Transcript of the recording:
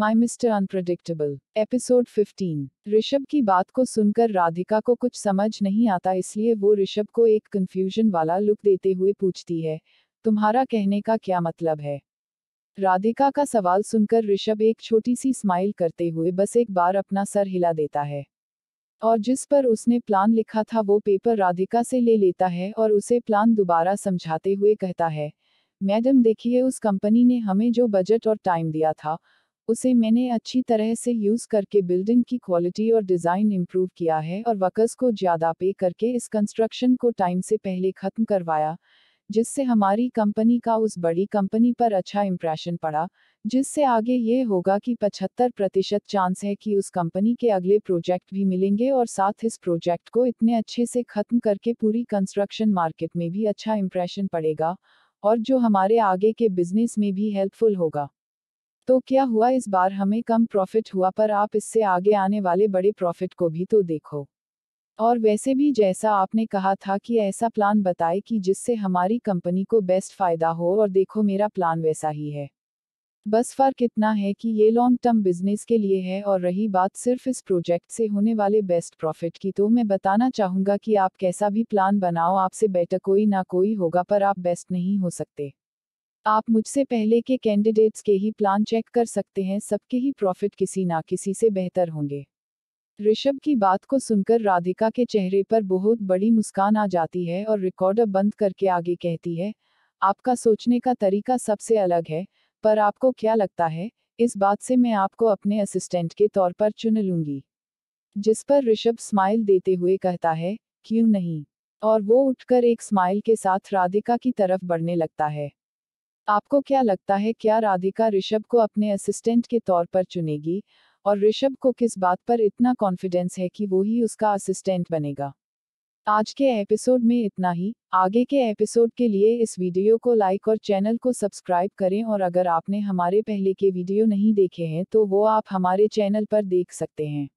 my mister unpredictable episode 15 Rishabh की बात को सुनकर राधिका को कुछ समझ नहीं आता इसलिए वो ऋषभ को एक कंफ्यूजन वाला लुक देते हुए पूछती है तुम्हारा कहने का क्या मतलब है राधिका का सवाल सुनकर ऋषभ एक छोटी सी स्माइल करते हुए बस एक बार अपना सर हिला देता है और जिस पर उसने प्लान लिखा था वो पेपर राधिका से ले लेता है और उसे प्लान दोबारा समझाते हुए कहता है मैडम देखिए उस कंपनी ने हमें जो बजट और टाइम दिया था उसे मैंने अच्छी तरह से यूज करके बिल्डिंग की क्वालिटी और डिजाइन इम्प्रूव किया है और वर्कर्स को ज्यादा पे करके इस कंस्ट्रक्शन को टाइम से पहले खत्म करवाया जिससे हमारी कंपनी का उस बड़ी कंपनी पर अच्छा इम्प्रेशन पड़ा जिससे आगे ये होगा कि 75 प्रतिशत चांस है कि उस कंपनी के अगले प्रोजेक्ट भी मिलेंगे और साथ इस प्रोजेक्ट को इतने अच्छे से खत्म करके पूरी कंस्ट्रक्शन मार्केट में भी अच्छा इम्प्रेशन पड़ेगा और जो हमारे आगे के बिजनेस में भी हेल्पफुल होगा तो क्या हुआ इस बार हमें कम प्रॉफिट हुआ पर आप इससे आगे आने वाले बड़े प्रॉफिट को भी तो देखो और वैसे भी जैसा आपने कहा था कि ऐसा प्लान बताए कि जिससे हमारी कंपनी को बेस्ट फायदा हो और देखो मेरा प्लान वैसा ही है बस फर्क इतना है कि ये लॉन्ग टर्म बिजनेस के लिए है और रही बात सिर्फ इस प्रोजेक्ट से होने वाले बेस्ट प्रॉफिट की तो मैं बताना चाहूँगा कि आप कैसा भी प्लान बनाओ आपसे बेटर कोई ना कोई होगा पर आप बेस्ट नहीं हो सकते आप मुझसे पहले के कैंडिडेट्स के ही प्लान चेक कर सकते हैं सबके ही प्रॉफिट किसी ना किसी से बेहतर होंगे ऋषभ की बात को सुनकर राधिका के चेहरे पर बहुत बड़ी मुस्कान आ जाती है और रिकॉर्डर बंद करके आगे कहती है आपका सोचने का तरीका सबसे अलग है पर आपको क्या लगता है इस बात से मैं आपको अपने असिस्टेंट के तौर पर चुन लूंगी जिस पर ऋषभ स्माइल देते हुए कहता है क्यों नहीं और वो उठकर एक स्माइल के साथ राधिका की तरफ बढ़ने लगता है आपको क्या लगता है क्या राधिका ऋषभ को अपने असिस्टेंट के तौर पर चुनेगी और ऋषभ को किस बात पर इतना कॉन्फिडेंस है कि वो ही उसका असिस्टेंट बनेगा आज के एपिसोड में इतना ही आगे के एपिसोड के लिए इस वीडियो को लाइक और चैनल को सब्सक्राइब करें और अगर आपने हमारे पहले के वीडियो नहीं देखे हैं तो वो आप हमारे चैनल पर देख सकते हैं